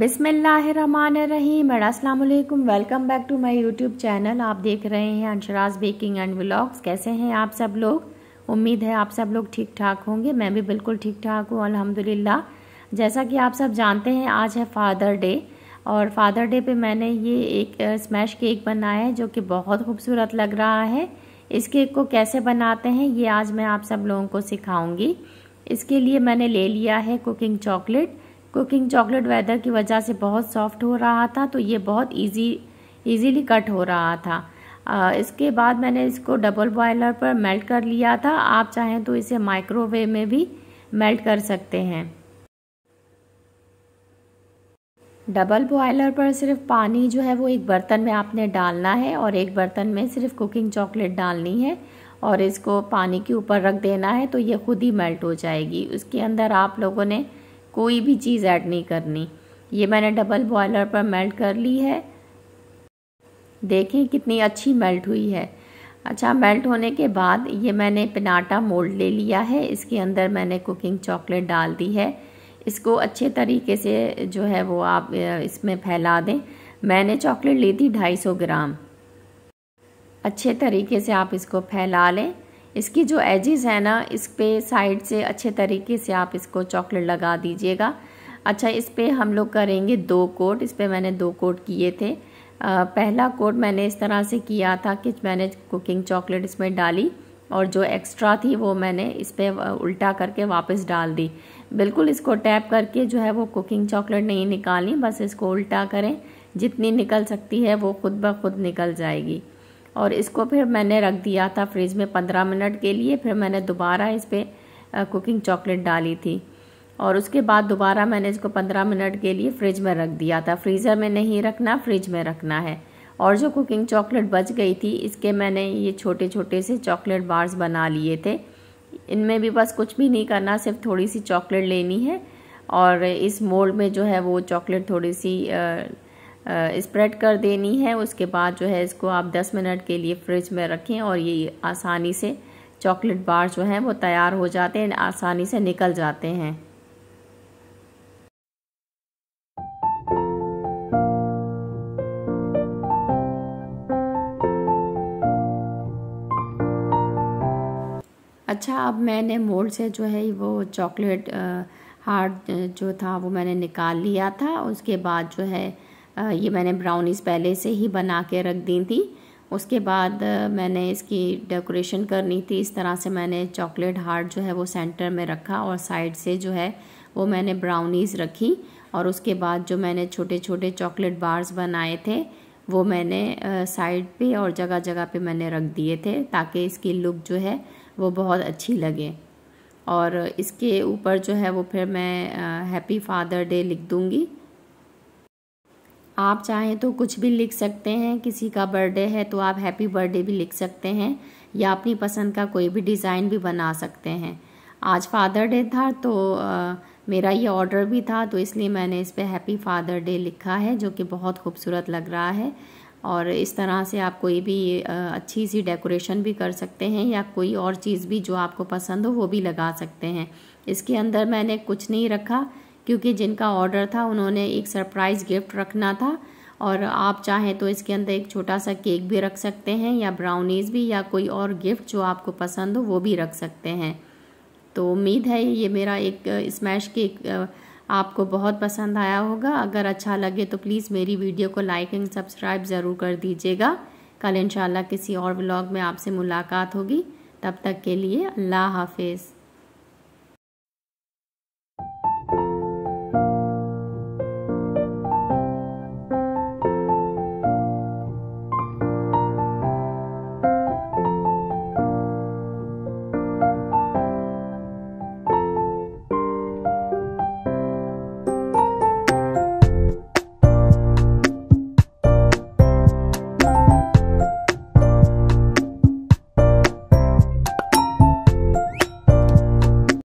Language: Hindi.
बिसमीम अस्सलाम welcome back to my YouTube channel आप देख रहे हैं अंशराज बेकिंग एंड व्लॉग्स कैसे हैं आप सब लोग उम्मीद है आप सब लोग ठीक ठाक होंगे मैं भी बिल्कुल ठीक ठाक हूँ अल्हम्दुलिल्लाह जैसा कि आप सब जानते हैं आज है फादर डे और फादर डे पे मैंने ये एक स्मैश केक बनाया है जो कि बहुत खूबसूरत लग रहा है इस केक को कैसे बनाते हैं ये आज मैं आप सब लोगों को सिखाऊंगी इसके लिए मैंने ले लिया है cooking chocolate cooking chocolate weather की वजह से बहुत सॉफ्ट हो रहा था तो ये बहुत इजी इजीली कट हो रहा था आ, इसके बाद मैंने इसको डबल बॉयलर पर मेल्ट कर लिया था आप चाहें तो इसे माइक्रोवेव में भी मेल्ट कर सकते हैं डबल बॉयलर पर सिर्फ पानी जो है वो एक बर्तन में आपने डालना है और एक बर्तन में सिर्फ कुकिंग चॉकलेट डालनी है और इसको पानी के ऊपर रख देना है तो ये खुद ही मेल्ट हो जाएगी उसके अंदर आप लोगों ने कोई भी चीज़ ऐड नहीं करनी ये मैंने डबल बॉयलर पर मेल्ट कर ली है देखें कितनी अच्छी मेल्ट हुई है अच्छा मेल्ट होने के बाद ये मैंने पिनाटा मोल्ड ले लिया है इसके अंदर मैंने कुकिंग चॉकलेट डाल दी है इसको अच्छे तरीके से जो है वो आप इसमें फैला दें मैंने चॉकलेट ली थी 250 ग्राम अच्छे तरीके से आप इसको फैला लें इसकी जो एजिज़ है ना इस पर साइड से अच्छे तरीके से आप इसको चॉकलेट लगा दीजिएगा अच्छा इस पर हम लोग करेंगे दो कोट इस पर मैंने दो कोट किए थे आ, पहला कोट मैंने इस तरह से किया था कि मैंने कुकिंग चॉकलेट इसमें डाली और जो एक्स्ट्रा थी वो मैंने इस पर उल्टा करके वापस डाल दी बिल्कुल इसको टैप करके जो है वो कुकिंग चॉकलेट नहीं निकालनी बस इसको उल्टा करें जितनी निकल सकती है वो खुद ब खुद निकल जाएगी और इसको फिर मैंने रख दिया था फ्रिज में पंद्रह मिनट के लिए फिर मैंने दोबारा इस पर कुकिंग चॉकलेट डाली थी और उसके बाद दोबारा मैंने इसको पंद्रह मिनट के लिए फ्रिज में रख दिया था फ्रीज़र में नहीं रखना फ्रिज में रखना है और जो कुकिंग चॉकलेट बच गई थी इसके मैंने ये छोटे छोटे से चॉकलेट बार्स बना लिए थे इनमें भी बस कुछ भी नहीं करना सिर्फ थोड़ी सी चॉकलेट लेनी है और इस मोल्ड में जो है वो चॉकलेट थोड़ी सी आ, स्प्रेड कर देनी है उसके बाद जो है इसको आप 10 मिनट के लिए फ्रिज में रखें और ये आसानी से चॉकलेट बार जो हैं वो तैयार हो जाते हैं आसानी से निकल जाते हैं अच्छा अब मैंने मोल्ड से जो है वो चॉकलेट हार्ड जो था वो मैंने निकाल लिया था उसके बाद जो है ये मैंने ब्राउनीज़ पहले से ही बना के रख दी थी उसके बाद मैंने इसकी डेकोरेशन करनी थी इस तरह से मैंने चॉकलेट हार्ट जो है वो सेंटर में रखा और साइड से जो है वो मैंने ब्राउनीज़ रखी और उसके बाद जो मैंने छोटे छोटे चॉकलेट बार्स बनाए थे वो मैंने साइड पे और जगह जगह पे मैंने रख दिए थे ताकि इसकी लुक जो है वो बहुत अच्छी लगे और इसके ऊपर जो है वो फिर मैं हैप्पी फादर डे लिख दूँगी आप चाहें तो कुछ भी लिख सकते हैं किसी का बर्थडे है तो आप हैप्पी बर्थडे भी लिख सकते हैं या अपनी पसंद का कोई भी डिज़ाइन भी बना सकते हैं आज फादर डे था तो आ, मेरा ये ऑर्डर भी था तो इसलिए मैंने इस पर हैप्पी फादर डे लिखा है जो कि बहुत खूबसूरत लग रहा है और इस तरह से आप कोई भी अच्छी सी डेकोरेशन भी कर सकते हैं या कोई और चीज़ भी जो आपको पसंद हो वो भी लगा सकते हैं इसके अंदर मैंने कुछ नहीं रखा क्योंकि जिनका ऑर्डर था उन्होंने एक सरप्राइज़ गिफ्ट रखना था और आप चाहें तो इसके अंदर एक छोटा सा केक भी रख सकते हैं या ब्राउनीज़ भी या कोई और गिफ्ट जो आपको पसंद हो वो भी रख सकते हैं तो उम्मीद है ये मेरा एक स्मैश केक आपको बहुत पसंद आया होगा अगर अच्छा लगे तो प्लीज़ मेरी वीडियो को लाइक एंड सब्सक्राइब ज़रूर कर दीजिएगा कल इंशाल्लाह किसी और व्लॉग में आपसे मुलाकात होगी तब तक के लिए अल्लाह हाफिज़